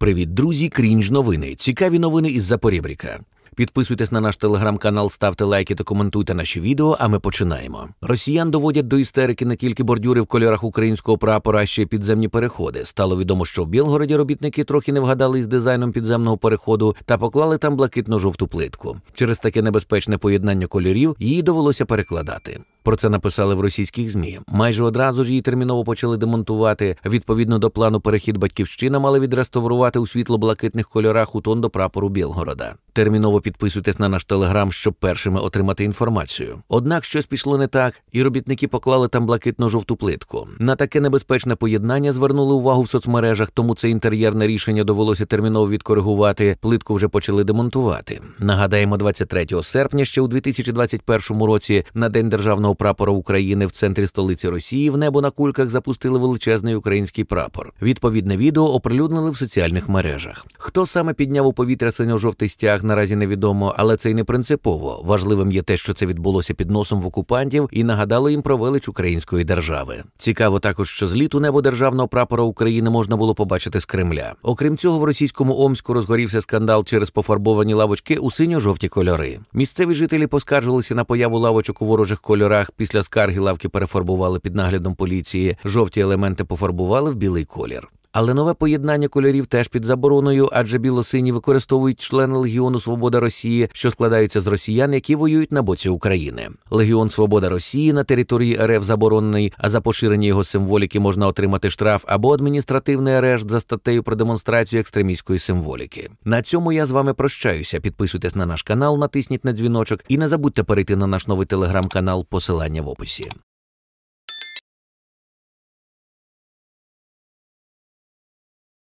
Привіт, друзі! Крінж новини. Цікаві новини із Запорібріка. Підписуйтесь на наш телеграм-канал, ставте лайки та коментуйте наші відео. А ми починаємо. Росіян доводять до істерики не тільки бордюри в кольорах українського прапора, а ще й підземні переходи. Стало відомо, що в Білгороді робітники трохи не вгадали із дизайном підземного переходу та поклали там блакитно-жовту плитку. Через таке небезпечне поєднання кольорів її довелося перекладати. Про це написали в російських змі. Майже одразу ж її терміново почали демонтувати. Відповідно до плану перехід батьківщина мали відреставрувати у світло-блакитних кольорах у тон до прапору Білгорода. Терміново підписуйтесь на наш телеграм, щоб першими отримати інформацію. Однак щось пішло не так, і робітники поклали там блакитно-жовту плитку. На таке небезпечне поєднання звернули увагу в соцмережах, тому це інтер'єрне рішення довелося терміново відкоригувати. Плитку вже почали демонтувати. Нагадаємо, 23 серпня, ще у 2021 році, на день державного прапора України в центрі столиці Росії в небо на кульках запустили величезний український прапор. Відповідне відео оприлюднили в соціальних мережах. Хто саме підняв у повітря синьо-жовтий стяг? наразі невідомо, але це й не принципово. Важливим є те, що це відбулося під носом в окупантів, і нагадало їм про велич української держави. Цікаво також, що зліту небо державного прапора України можна було побачити з Кремля. Окрім цього, в російському Омську розгорівся скандал через пофарбовані лавочки у синьо-жовті кольори. Місцеві жителі поскаржилися на появу лавочок у ворожих кольорах. Після скарги лавки перефарбували під наглядом поліції. Жовті елементи пофарбували в білий колір. Але нове поєднання кольорів теж під забороною, адже білосині використовують члени Легіону Свобода Росії, що складаються з росіян, які воюють на боці України. Легіон Свобода Росії на території РФ заборонений, а за поширення його символіки можна отримати штраф або адміністративний арешт за статтею про демонстрацію екстремістської символіки. На цьому я з вами прощаюся. Підписуйтесь на наш канал, натисніть на дзвіночок і не забудьте перейти на наш новий телеграм-канал. Посилання в описі.